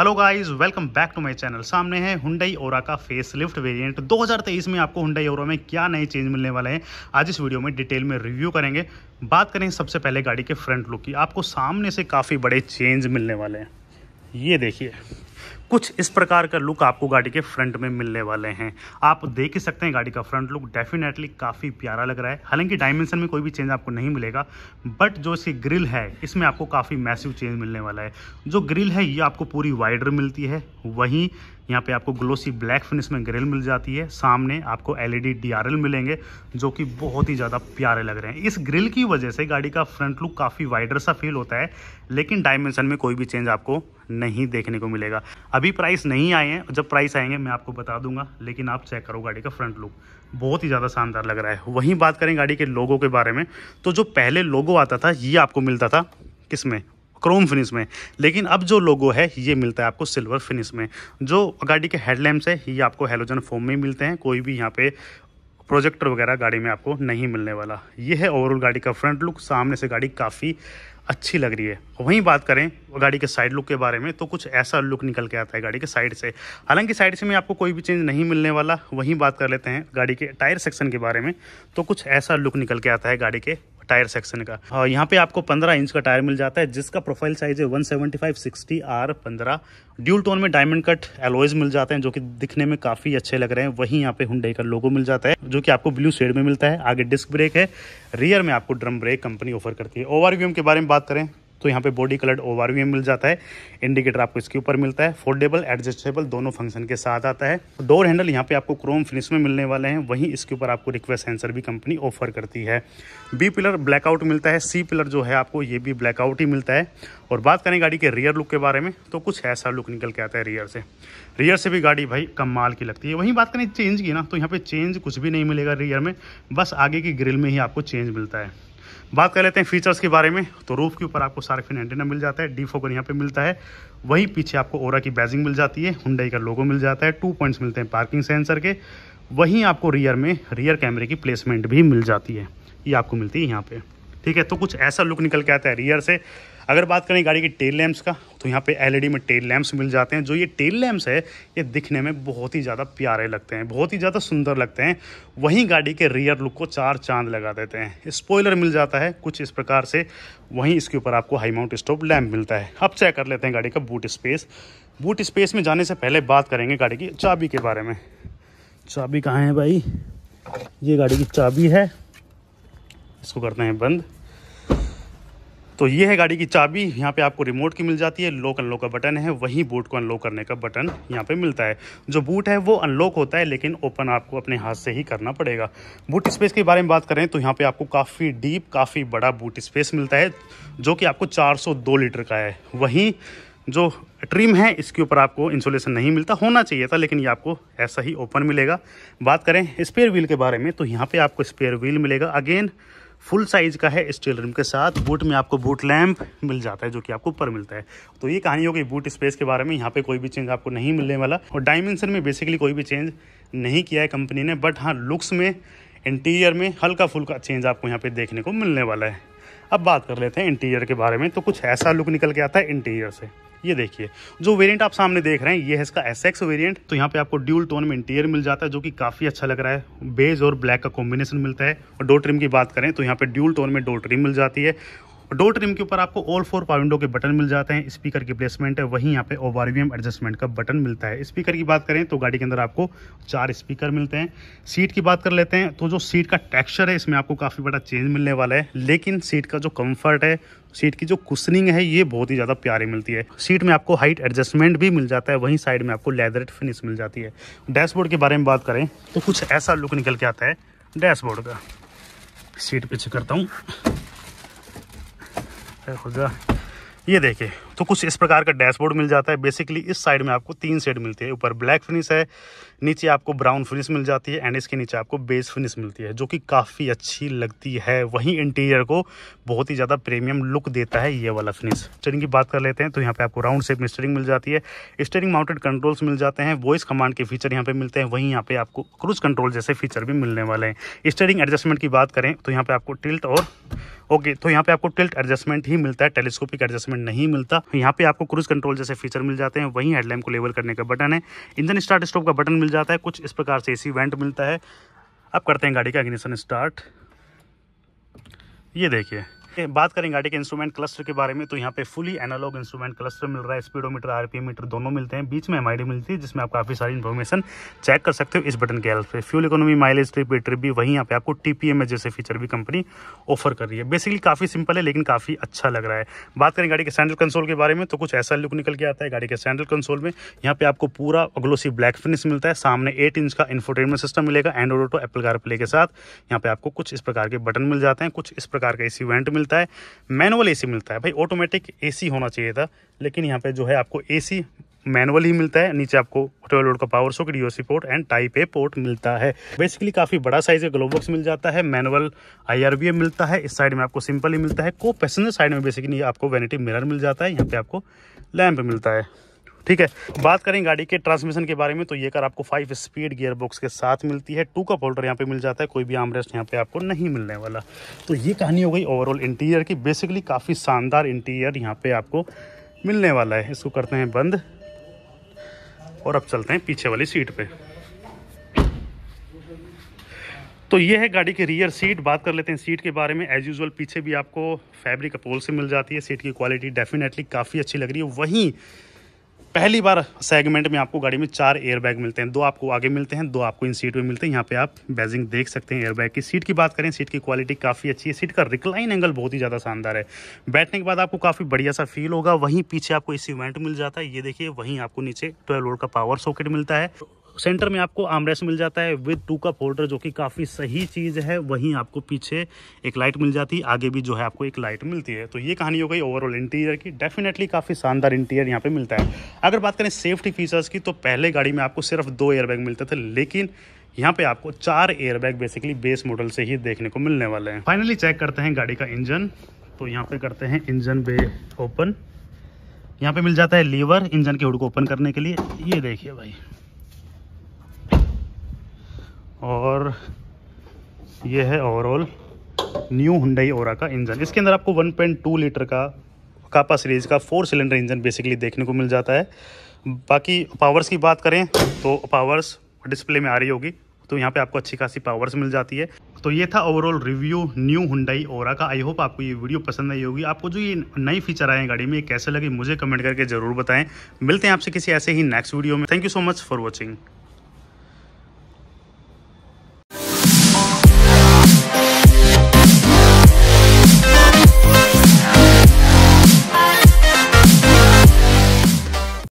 hello guys welcome back to my channel सामने है Hyundai Aura का फेस लिफ्ट वेरियंट 2023 में आपको हुंडई ओरा में क्या नए चेंज मिलने वाले हैं आज इस वीडियो में डिटेल में रिव्यू करेंगे बात करें सबसे पहले गाड़ी के फ्रंट लुक की आपको सामने से काफ़ी बड़े चेंज मिलने वाले हैं ये देखिए कुछ इस प्रकार का लुक आपको गाड़ी के फ्रंट में मिलने वाले हैं आप देख ही सकते हैं गाड़ी का फ्रंट लुक डेफिनेटली काफ़ी प्यारा लग रहा है हालांकि डायमेंशन में कोई भी चेंज आपको नहीं मिलेगा बट जो इसकी ग्रिल है इसमें आपको काफ़ी मैसिव चेंज मिलने वाला है जो ग्रिल है ये आपको पूरी वाइडर मिलती है वहीं यहाँ पे आपको ग्लोसी ब्लैक फिनिश में ग्रिल मिल जाती है सामने आपको एलईडी डीआरएल मिलेंगे जो कि बहुत ही ज़्यादा प्यारे लग रहे हैं इस ग्रिल की वजह से गाड़ी का फ्रंट लुक काफ़ी वाइडर सा फील होता है लेकिन डायमेंशन में कोई भी चेंज आपको नहीं देखने को मिलेगा अभी प्राइस नहीं आए हैं जब प्राइस आएंगे मैं आपको बता दूंगा लेकिन आप चेक करो गाड़ी का फ्रंट लुक बहुत ही ज़्यादा शानदार लग रहा है वहीं बात करें गाड़ी के लोगों के बारे में तो जो पहले लोगो आता था ये आपको मिलता था किसमें क्रोम फिनिश में लेकिन अब जो लोगो है ये मिलता है आपको सिल्वर फिनिश में जो गाड़ी के हेडलैम्प्स है ये आपको हेलोजन फॉर्म में मिलते हैं कोई भी यहाँ पे प्रोजेक्टर वगैरह गाड़ी में आपको नहीं मिलने वाला ये है ओवरऑल गाड़ी का फ्रंट लुक सामने से गाड़ी काफ़ी अच्छी लग रही है वहीं बात करें गाड़ी के साइड लुक के बारे में तो कुछ ऐसा लुक निकल के आता है गाड़ी के साइड से हालांकि साइड से में आपको कोई भी चेंज नहीं मिलने वाला वहीं बात कर लेते हैं गाड़ी के टायर सेक्शन के बारे में तो कुछ ऐसा लुक निकल के आता है गाड़ी के टायर सेक्शन का और हाँ, यहाँ पे आपको 15 इंच का टायर मिल जाता है जिसका प्रोफाइल साइज है 175 सेवेंटी आर पंद्रह ड्यूल टोन में डायमंड कट एलोइज मिल जाते हैं जो कि दिखने में काफी अच्छे लग रहे हैं वहीं यहाँ पे हुडई का लोगो मिल जाता है जो कि आपको ब्लू शेड में मिलता है आगे डिस्क ब्रेक है रियर में आपको ड्रम ब्रेक कंपनी ऑफर करती है ओवर के बारे में बात करें तो यहाँ पे बॉडी कलर्ड ओवर भी मिल जाता है इंडिकेटर आपको इसके ऊपर मिलता है फोल्डेबल एडजस्टेबल दोनों फंक्शन के साथ आता है डोर हैंडल यहाँ पे आपको क्रोम फिनिश में मिलने वाले हैं वहीं इसके ऊपर आपको रिक्वेस्ट सेंसर भी कंपनी ऑफर करती है बी पिलर ब्लैकआउट मिलता है सी पिलर जो है आपको ये भी ब्लैकआउट ही मिलता है और बात करें गाड़ी के रियर लुक के बारे में तो कुछ ऐसा लुक निकल के आता है रियर से रियर से भी गाड़ी भाई कम माल की लगती है वहीं बात करें चेंज की ना तो यहाँ पे चेंज कुछ भी नहीं मिलेगा रियर में बस आगे की ग्रिल में ही आपको चेंज मिलता है बात कर लेते हैं फीचर्स के बारे में तो रूफ के ऊपर आपको सार्फिन एंटेना मिल जाता है डी फोकर यहाँ पे मिलता है वहीं पीछे आपको ओरा की बैजिंग मिल जाती है हुंडई का लोगो मिल जाता है टू पॉइंट्स मिलते हैं पार्किंग सेंसर के वहीं आपको रियर में रियर कैमरे की प्लेसमेंट भी मिल जाती है ये आपको मिलती है यहाँ पर ठीक है तो कुछ ऐसा लुक निकल के आता है रियर से अगर बात करें गाड़ी के टेल लैम्प्स का तो यहाँ पे एलईडी e में टेल लैम्प्स मिल जाते हैं जो ये टेल लैम्प्स है ये दिखने में बहुत ही ज़्यादा प्यारे लगते हैं बहुत ही ज़्यादा सुंदर लगते हैं वहीं गाड़ी के रियर लुक को चार चांद लगा देते हैं स्पॉयलर मिल जाता है कुछ इस प्रकार से वहीं इसके ऊपर आपको हाई माउंट स्टोव लैम्प मिलता है अब चेक कर लेते हैं गाड़ी का बूट स्पेस बूट स्पेस में जाने से पहले बात करेंगे गाड़ी की चाबी के बारे में चाबी कहाँ है भाई ये गाड़ी की चाबी है इसको करते हैं बंद तो ये है गाड़ी की चाबी यहाँ पे आपको रिमोट की मिल जाती है लॉक अनलॉक का बटन है वहीं बूट को अनलॉक करने का बटन यहाँ पे मिलता है जो बूट है वो अनलॉक होता है लेकिन ओपन आपको अपने हाथ से ही करना पड़ेगा बूट स्पेस के बारे में बात करें तो यहाँ पे आपको काफ़ी डीप काफ़ी बड़ा बूट स्पेस मिलता है जो कि आपको चार लीटर का है वहीं जो ट्रिम है इसके ऊपर आपको इंसुलेशन नहीं मिलता होना चाहिए था लेकिन ये आपको ऐसा ही ओपन मिलेगा बात करें स्पेयर व्हील के बारे में तो यहाँ पे आपको स्पेयर व्हील मिलेगा अगेन फुल साइज का है स्टील रिम के साथ बूट में आपको बूट लैंप मिल जाता है जो कि आपको ऊपर मिलता है तो ये कहानी होगी बूट स्पेस के बारे में यहाँ पे कोई भी चेंज आपको नहीं मिलने वाला और डायमेंशन में बेसिकली कोई भी चेंज नहीं किया है कंपनी ने बट हाँ लुक्स में इंटीरियर में हल्का फुल्का चेंज आपको यहाँ पे देखने को मिलने वाला है अब बात कर लेते हैं इंटीरियर के बारे में तो कुछ ऐसा लुक निकल के आता है इंटीरियर से ये देखिए जो वेरिएंट आप सामने देख रहे हैं ये है इसका एस एक्स वेरियंट तो यहाँ पे आपको ड्यूल टोन में इंटीरियर मिल जाता है जो कि काफ़ी अच्छा लग रहा है बेज और ब्लैक का कॉम्बिनेशन मिलता है और डोर ट्रिम की बात करें तो यहाँ पे ड्यूल टोन में डोर ट्रिम मिल जाती है डोर ट्रिम के ऊपर आपको ऑल फोर पावर विंडो के बटन मिल जाते हैं स्पीकर की प्लेसमेंट है वहीं यहाँ पे ओवारवीएम एडजस्टमेंट का बटन मिलता है स्पीकर की बात करें तो गाड़ी के अंदर आपको चार स्पीकर मिलते हैं सीट की बात कर लेते हैं तो जो सीट का टेक्स्चर है इसमें आपको काफ़ी बड़ा चेंज मिलने वाला है लेकिन सीट का जो कम्फर्ट है सीट की जो कुशनिंग है ये बहुत ही ज़्यादा प्यारी मिलती है सीट में आपको हाइट एडजस्टमेंट भी मिल जाता है वहीं साइड में आपको लेदरेट फिनिश मिल जाती है डैशबोर्ड के बारे में बात करें तो कुछ ऐसा लुक निकल के आता है डैशबोर्ड का सीट पीछे करता हूँ है खुदा ये देखिए तो कुछ इस प्रकार का डैशबोर्ड मिल जाता है बेसिकली इस साइड में आपको तीन सेट मिलती है ऊपर ब्लैक फिनिश है नीचे आपको ब्राउन फिनिश मिल जाती है एंड इसके नीचे आपको बेस फिनिश मिलती है जो कि काफ़ी अच्छी लगती है वहीं इंटीरियर को बहुत ही ज़्यादा प्रीमियम लुक देता है ये वाला फिनिश स्टेरिंग की बात कर लेते हैं तो यहाँ पर आपको राउंड शेप में स्टेरिंग मिल जाती है स्टेरिंग माउंटेड कंट्रोल्स मिल जाते हैं वॉइस कमांड के फीचर यहाँ पर मिलते हैं वहीं यहाँ पर आपको क्रूज कंट्रोल जैसे फीचर भी मिलने वाले हैं स्टेरिंग एडजस्टमेंट की बात करें तो यहाँ पर आपको टिल्ट और ओके तो यहाँ पे आपको टिल्ट एडजस्टमेंट ही मिलता है टेलीस्कोपिक एडजस्टमेंट नहीं मिलता यहाँ पे आपको क्रूज कंट्रोल जैसे फीचर मिल जाते हैं वहीं हेडलैम्प को लेवल करने का बटन है इंजन स्टार्ट स्टॉप का बटन मिल जाता है कुछ इस प्रकार से एसी वेंट मिलता है अब करते हैं गाड़ी का इग्निशन स्टार्ट ये देखिए बात करें गाड़ी के इंस्ट्रूमेंट क्लस्टर के बारे में तो यहाँ पे फुली एनालॉग इंस्ट्रूमेंट क्लस्टर मिल रहा है स्पीडोमीटर आरपीएम मीटर दोनों मिलते हैं बीच में एम मिलती है जिसमें आप काफ़ी सारी इन्फॉर्मेशन चेक कर सकते हो इस बटन के हेल्प से fuel economy mileage trip trip भी वहीं यहाँ पे आपको टीपीएम जैसे फीचर भी कंपनी ऑफर कर रही है बेसिकली काफ़ी सिंपल है लेकिन काफ़ी अच्छा लग रहा है बात करें गाड़ी के सैंडल कंसोल के बारे में तो कुछ ऐसा लुक निकल के आता है गाड़ी के सैंडल कंसोल में यहाँ पे आपको पूरा अग्लोसी ब्लैक फिनिश मिलता है सामने एट इंच का इन्फोटेनमेंट सिस्टम मिलेगा एंड्रोडोटो एप्पल कार प्ले के साथ यहाँ पे आपको कुछ इस प्रकार के बटन मिल जाते हैं कुछ इस प्रकार का इस इवेंट मिलता है मैनुअल एसी मिलता है भाई ऑटोमेटिक एसी होना चाहिए था लेकिन यहाँ पे जो है आपको एसी मैनुअल ही मिलता है नीचे आपको ट्वेल्व लोड का power socket USB port and type A port मिलता है बेसिकली काफी बड़ा साइज का ग्लोबॉक्स मिल जाता है मैनुअल आई मिलता है इस साइड में आपको सिंपल ही मिलता है को पैसेंजर साइड में बेसिकली आपको वेनेटिव मिरर मिल जाता है यहाँ पे आपको लैम्प मिलता है ठीक है बात करें गाड़ी के ट्रांसमिशन के बारे में तो ये कार आपको फाइव स्पीड गियर बॉक्स के साथ मिलती है टू कप होल्डर यहाँ पे मिल जाता है कोई भी आमरेस्ट यहाँ पे आपको नहीं मिलने वाला तो ये कहानी हो गई ओवरऑल इंटीरियर की बेसिकली काफ़ी शानदार इंटीरियर यहाँ पे आपको मिलने वाला है इसको करते हैं बंद और अब चलते हैं पीछे वाली सीट पर तो ये है गाड़ी की रियर सीट बात कर लेते हैं सीट के बारे में एज यूजल पीछे भी आपको फैब्रिक अपोल से मिल जाती है सीट की क्वालिटी डेफिनेटली काफ़ी अच्छी लग रही है वहीं पहली बार सेगमेंट में आपको गाड़ी में चार एयरबैग मिलते हैं दो आपको आगे मिलते हैं दो आपको इन सीट में मिलते हैं यहाँ पे आप बैजिंग देख सकते हैं एयरबैग की सीट की बात करें सीट की क्वालिटी काफ़ी अच्छी है सीट का रिक्लाइन एंगल बहुत ही ज़्यादा शानदार है बैठने के बाद आपको काफ़ी बढ़िया सा फील होगा वहीं पीछे आपको इसी इवेंट मिल जाता है ये देखिए वहीं आपको नीचे ट्वेल्व वोल्ट का पावर सॉकेट मिलता है सेंटर में आपको आमरेस मिल जाता है विद टू कप होल्डर जो कि काफ़ी सही चीज़ है वहीं आपको पीछे एक लाइट मिल जाती है आगे भी जो है आपको एक लाइट मिलती है तो ये कहानी हो गई ओवरऑल इंटीरियर की डेफिनेटली काफ़ी शानदार इंटीरियर यहाँ पे मिलता है अगर बात करें सेफ्टी फीचर्स की तो पहले गाड़ी में आपको सिर्फ दो एयरबैग मिलते थे लेकिन यहाँ पे आपको चार एयरबैग बेसिकली बेस मॉडल से ही देखने को मिलने वाले हैं फाइनली चेक करते हैं गाड़ी का इंजन तो यहाँ पे करते हैं इंजन बे ओपन यहाँ पे मिल जाता है लीवर इंजन के हुड को ओपन करने के लिए ये देखिए भाई और ये है ओवरऑल न्यू हुंडई ओरा का इंजन इसके अंदर आपको 1.2 लीटर का कापा सीरीज का फोर सिलेंडर इंजन बेसिकली देखने को मिल जाता है बाकी पावर्स की बात करें तो पावर्स डिस्प्ले में आ रही होगी तो यहाँ पे आपको अच्छी खासी पावर्स मिल जाती है तो ये था overall review new Hyundai Aura का आई होप आपको ये वीडियो पसंद आई होगी आपको जो ये नई फीचर आए गाड़ी में कैसे लगे मुझे कमेंट करके जरूर बताएं मिलते हैं आपसे किसी ऐसे ही नेक्स्ट वीडियो में thank you so much for watching